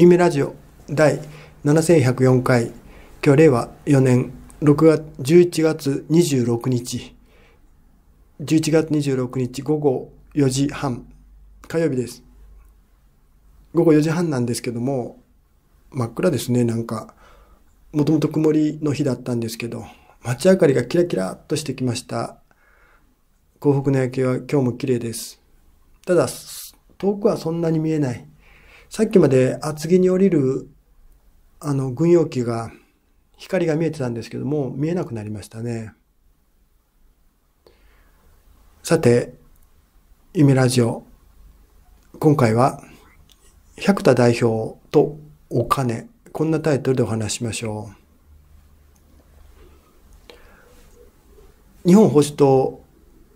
夢ラジオ第7104回今日令和4年6月11月26日11月26日午後4時半火曜日です午後4時半なんですけども真っ暗ですねなんかもともと曇りの日だったんですけど街明かりがキラキラっとしてきました幸福の夜景は今日も綺麗ですただ遠くはそんなに見えないさっきまで厚木に降りる、あの、軍用機が、光が見えてたんですけども、見えなくなりましたね。さて、夢ラジオ。今回は、百田代表とお金。こんなタイトルでお話しましょう。日本保守党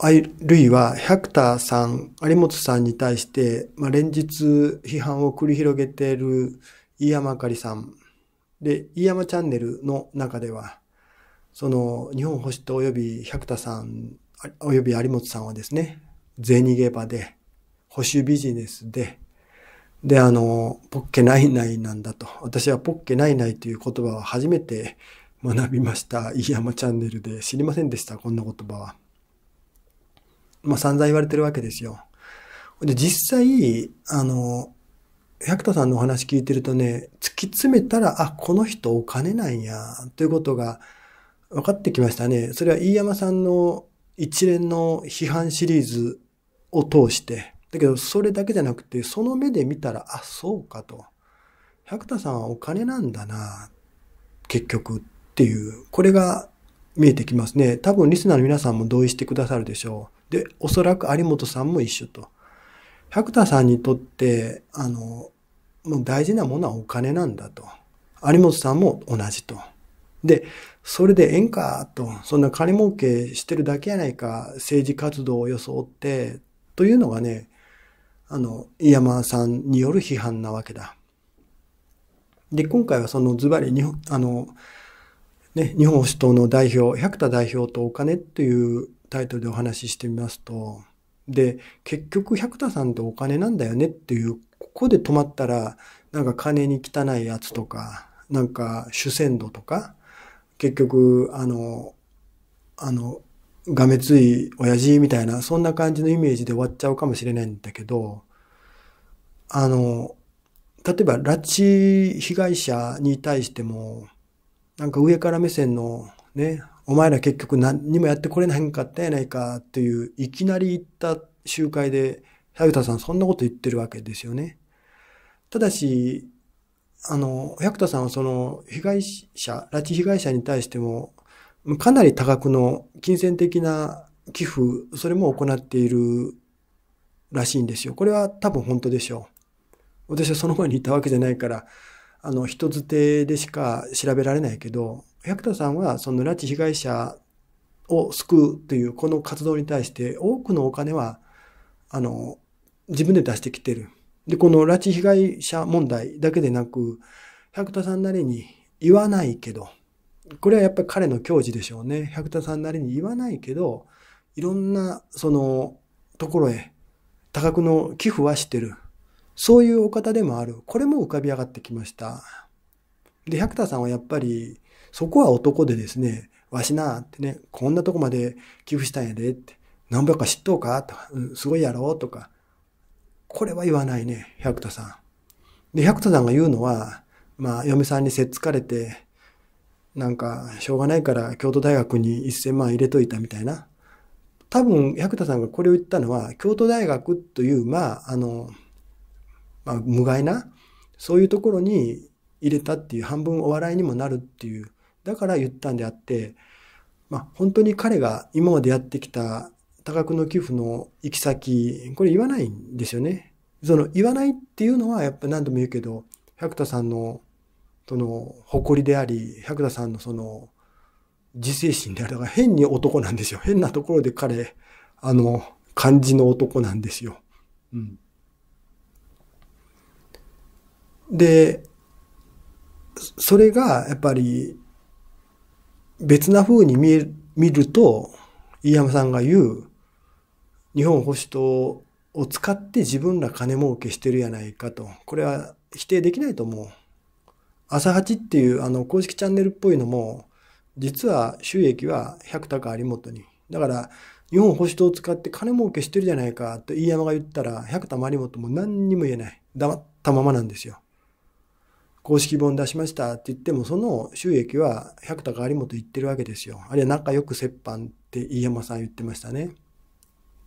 あるいは百田さん、有本さんに対して、まあ、連日批判を繰り広げている飯山あかりさん。で、飯山チャンネルの中では、その日本保守党及び百田さん、及び有本さんはですね、逃ゲバで、保守ビジネスで、で、あの、ポッケないないなんだと。私はポッケないないという言葉を初めて学びました。飯山チャンネルで知りませんでした、こんな言葉は。まあ、散々言われてるわけですよ。で、実際、あの、百田さんのお話聞いてるとね、突き詰めたら、あ、この人お金なんや、ということが分かってきましたね。それは飯山さんの一連の批判シリーズを通して、だけどそれだけじゃなくて、その目で見たら、あ、そうかと。百田さんはお金なんだな、結局っていう、これが見えてきますね。多分リスナーの皆さんも同意してくださるでしょう。で、おそらく有本さんも一緒と。百田さんにとって、あの、もう大事なものはお金なんだと。有本さんも同じと。で、それでええんかと、そんな金儲けしてるだけやないか、政治活動を装って、というのがね、あの、井山さんによる批判なわけだ。で、今回はそのズバリあの、ね、日本保守党の代表、百田代表とお金というタイトルでお話ししてみますと、で、結局百田さんってお金なんだよねっていう、ここで止まったら、なんか金に汚いやつとか、なんか主戦度とか、結局、あの、あの、がめつい親父みたいな、そんな感じのイメージで終わっちゃうかもしれないんだけど、あの、例えば拉致被害者に対しても、なんか上から目線のね、お前ら結局何にもやってこれないんかったやないかっていう、いきなり言った集会で、百田さんそんなこと言ってるわけですよね。ただし、あの、百田さんはその被害者、拉致被害者に対しても、かなり多額の金銭的な寄付、それも行っているらしいんですよ。これは多分本当でしょう。私はその前にいたわけじゃないから、あの、人づてでしか調べられないけど、百田さんはその拉致被害者を救うというこの活動に対して多くのお金は、あの、自分で出してきてる。で、この拉致被害者問題だけでなく、百田さんなりに言わないけど、これはやっぱり彼の教授でしょうね。百田さんなりに言わないけど、いろんな、その、ところへ多額の寄付はしてる。そういうお方でもある。これも浮かび上がってきました。で、百田さんはやっぱり、そこは男でですね、わしなってね、こんなとこまで寄付したんやでって、何百か知っとうかとか、うん、すごいやろとか、これは言わないね、百田さん。で、百田さんが言うのは、まあ、嫁さんにせっつかれて、なんか、しょうがないから京都大学に1000万入れといたみたいな。多分、百田さんがこれを言ったのは、京都大学という、まあ、あの、まあ、無害な、そういうところに入れたっていう、半分お笑いにもなるっていう、だから言ったんであって、まあ、本当に彼が今までやってきた多額の寄付の行き先、これ言わないんですよね。その言わないっていうのはやっぱ何度も言うけど、百田さんの、その、誇りであり、百田さんのその、自制心である。だから変に男なんですよ。変なところで彼、あの、感じの男なんですよ。うん。で、それがやっぱり別な風に見見ると、飯山さんが言う、日本保守党を使って自分ら金儲けしてるやないかと。これは否定できないと思う。朝八っていうあの公式チャンネルっぽいのも、実は収益は100高有本に。だから、日本保守党を使って金儲けしてるじゃないかと飯山が言ったら、100玉有本も何にも言えない。黙ったままなんですよ。公式本出しましたって言っても、その収益は百田0高有本言ってるわけですよ。あるいは仲良く折半って飯山さん言ってましたね。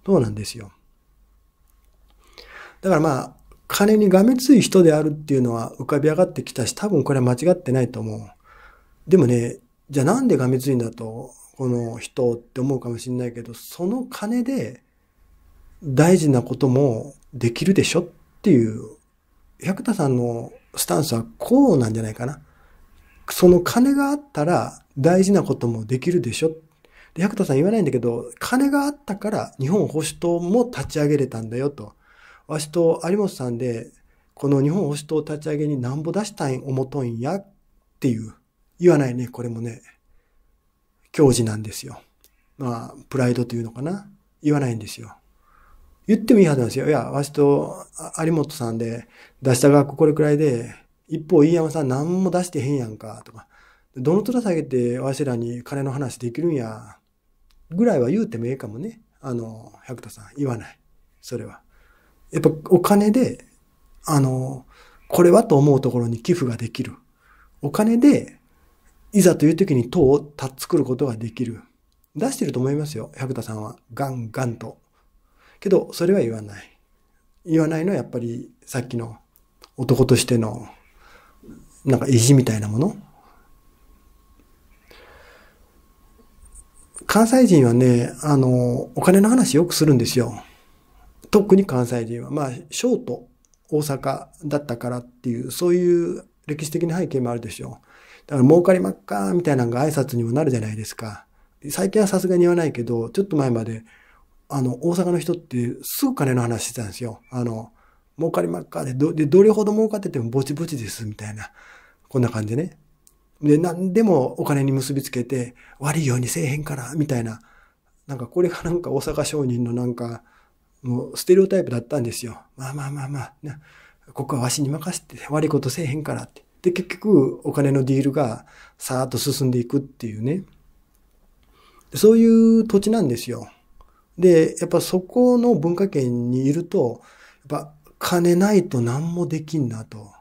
そうなんですよ。だからまあ、金にがめつい人であるっていうのは浮かび上がってきたし、多分これは間違ってないと思う。でもね、じゃあなんでがめついんだと、この人って思うかもしれないけど、その金で大事なこともできるでしょっていう百田さんのスタンスはこうなんじゃないかな。その金があったら大事なこともできるでしょ。で、百田さん言わないんだけど、金があったから日本保守党も立ち上げれたんだよと。わしと有本さんで、この日本保守党立ち上げになんぼ出したいん思とんやっていう。言わないね、これもね。教授なんですよ。まあ、プライドというのかな。言わないんですよ。言ってもいいはずなんですよ。いや、わしと有本さんで出した額これくらいで、一方飯山さん何も出してへんやんか、とか。どの面下げてわしらに金の話できるんや、ぐらいは言うてもええかもね。あの、百田さん、言わない。それは。やっぱお金で、あの、これはと思うところに寄付ができる。お金で、いざという時に党を作ることができる。出してると思いますよ、百田さんは。ガンガンと。けど、それは言わない。言わないのはやっぱりさっきの男としてのなんか意地みたいなもの関西人はね、あの、お金の話よくするんですよ。特に関西人は。まあ、ショート、大阪だったからっていう、そういう歴史的な背景もあるでしょう。だから儲かりまっかーみたいなのが挨拶にもなるじゃないですか。最近はさすがに言わないけど、ちょっと前まであの、大阪の人ってすぐ金の話してたんですよ。あの、儲かりまっかで、ど、で、どれほど儲かっててもぼちぼちです、みたいな。こんな感じでね。で、何でもお金に結びつけて、悪いようにせえへんから、みたいな。なんかこれがなんか大阪商人のなんか、もうステレオタイプだったんですよ。まあまあまあまあ、ね、ここはわしに任せて悪いことせえへんからって。で、結局お金のディールがさーっと進んでいくっていうね。そういう土地なんですよ。で、やっぱそこの文化圏にいると、やっぱ金ないと何もできんなと。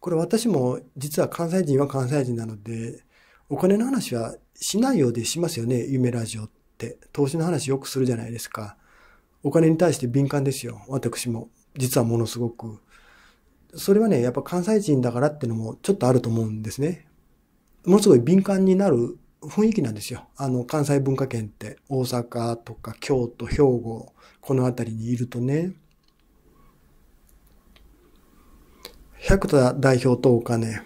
これ私も実は関西人は関西人なので、お金の話はしないようでしますよね、夢ラジオって。投資の話よくするじゃないですか。お金に対して敏感ですよ、私も。実はものすごく。それはね、やっぱ関西人だからってのもちょっとあると思うんですね。ものすごい敏感になる雰囲気なんですよ。あの、関西文化圏って大阪とか京都、兵庫、この辺りにいるとね、百田代表とお金。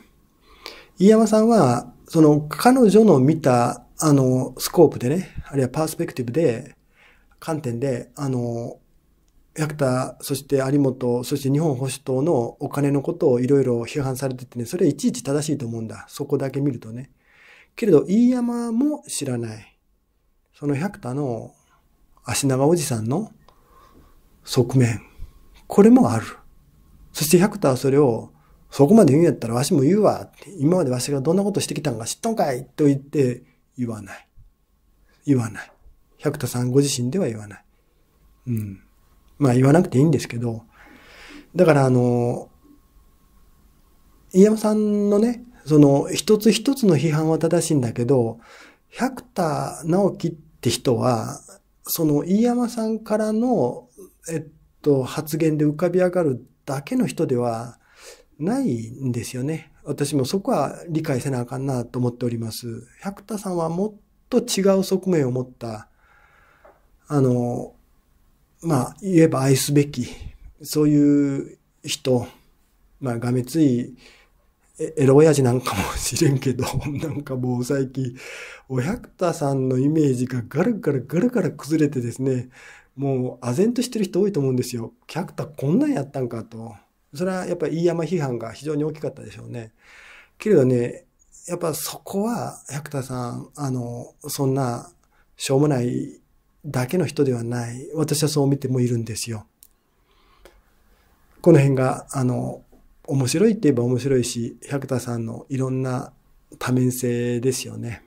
飯山さんは、その彼女の見た、あの、スコープでね、あるいはパースペクティブで、観点で、あの、百田、そして有本、そして日本保守党のお金のことをいろいろ批判されててね、それはいちいち正しいと思うんだ。そこだけ見るとね。けれど、飯山も知らない。その百田の足長おじさんの側面。これもある。そして百田はそれを、そこまで言うんやったらわしも言うわって、今までわしがどんなことしてきたんか知ったんかいと言って言わない。言わない。百田さんご自身では言わない。うん。まあ言わなくていいんですけど、だからあの、飯山さんのね、その一つ一つの批判は正しいんだけど、百田直樹って人は、その飯山さんからの、えっと、発言で浮かび上がるだけの人ではないんですよね。私もそこは理解せなあかんなと思っております。百田さんはもっと違う側面を持った、あの、まあ、言えば愛すべき、そういう人、まあ、がめついエロ親父なんかもしれんけど、なんかもう最近、お百田さんのイメージがガルガルガルガル崩れてですね、もう唖然としてる人多いと思うんですよ。百田こんなんやったんかと。それはやっぱり飯山批判が非常に大きかったでしょうね。けれどね、やっぱそこは百田さん、あの、そんなしょうもないだけの人ではない。私はそう見てもいるんですよ。この辺が、あの、面白いって言えば面白いし、百田さんのいろんな多面性ですよね。